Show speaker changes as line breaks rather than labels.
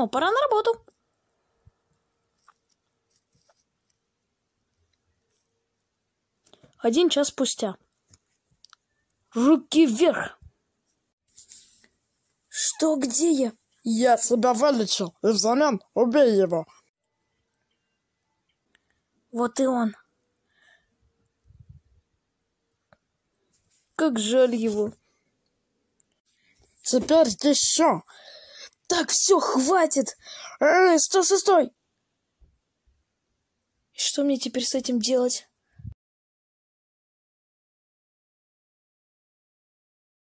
Ну, пора на работу. Один час
спустя. Руки вверх!
Что, где я? Я себя вылечил, и взамен убей его. Вот и он.
Как жаль его. Теперь еще так, все, хватит! Э, стой, стой, стой.
Что мне теперь с этим делать?